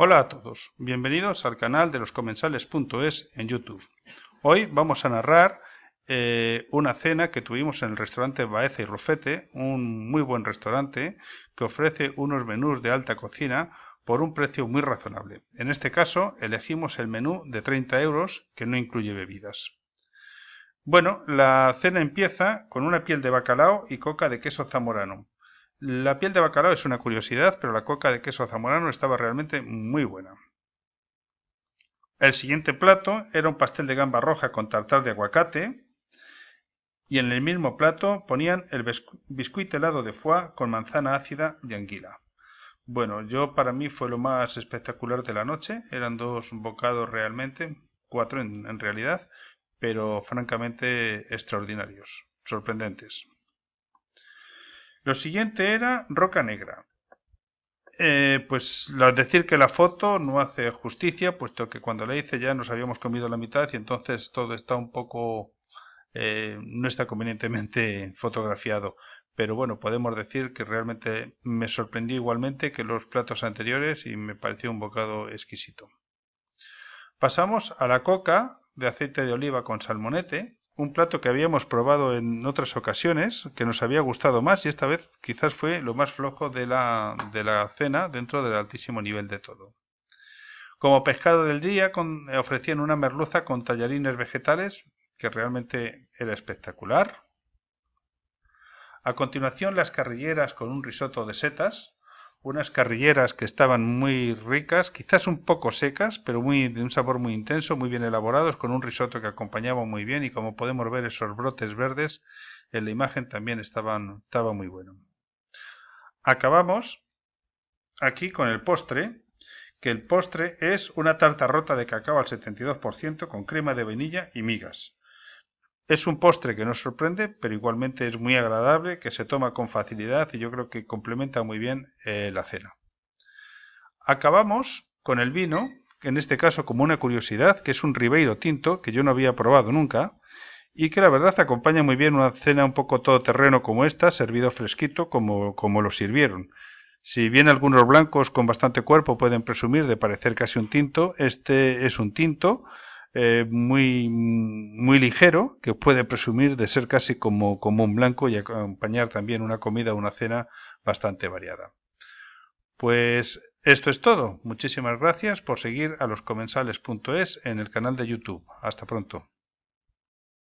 Hola a todos, bienvenidos al canal de loscomensales.es en YouTube. Hoy vamos a narrar eh, una cena que tuvimos en el restaurante Baeza y Rufete, un muy buen restaurante que ofrece unos menús de alta cocina por un precio muy razonable. En este caso elegimos el menú de 30 euros que no incluye bebidas. Bueno, la cena empieza con una piel de bacalao y coca de queso zamorano. La piel de bacalao es una curiosidad, pero la coca de queso zamorano estaba realmente muy buena. El siguiente plato era un pastel de gamba roja con tartar de aguacate, y en el mismo plato ponían el biscuit helado de foie con manzana ácida de anguila. Bueno, yo para mí fue lo más espectacular de la noche, eran dos bocados realmente, cuatro en, en realidad, pero francamente extraordinarios, sorprendentes. Lo siguiente era Roca Negra. Eh, pues decir que la foto no hace justicia, puesto que cuando la hice ya nos habíamos comido la mitad y entonces todo está un poco, eh, no está convenientemente fotografiado. Pero bueno, podemos decir que realmente me sorprendió igualmente que los platos anteriores y me pareció un bocado exquisito. Pasamos a la coca de aceite de oliva con salmonete, un plato que habíamos probado en otras ocasiones, que nos había gustado más y esta vez quizás fue lo más flojo de la, de la cena dentro del altísimo nivel de todo. Como pescado del día ofrecían una merluza con tallarines vegetales, que realmente era espectacular. A continuación las carrilleras con un risoto de setas, unas carrilleras que estaban muy ricas, quizás un poco secas, pero muy de un sabor muy intenso, muy bien elaborados, con un risotto que acompañaba muy bien y como podemos ver esos brotes verdes en la imagen también estaban estaba muy bueno. Acabamos aquí con el postre, que el postre es una tarta rota de cacao al 72% con crema de vainilla y migas. Es un postre que nos sorprende, pero igualmente es muy agradable, que se toma con facilidad y yo creo que complementa muy bien eh, la cena. Acabamos con el vino, que en este caso como una curiosidad, que es un Ribeiro tinto que yo no había probado nunca y que la verdad acompaña muy bien una cena un poco todoterreno como esta, servido fresquito como, como lo sirvieron. Si bien algunos blancos con bastante cuerpo pueden presumir de parecer casi un tinto, este es un tinto eh, muy, muy ligero, que puede presumir de ser casi como, como un blanco y acompañar también una comida o una cena bastante variada. Pues esto es todo. Muchísimas gracias por seguir a loscomensales.es en el canal de YouTube. Hasta pronto.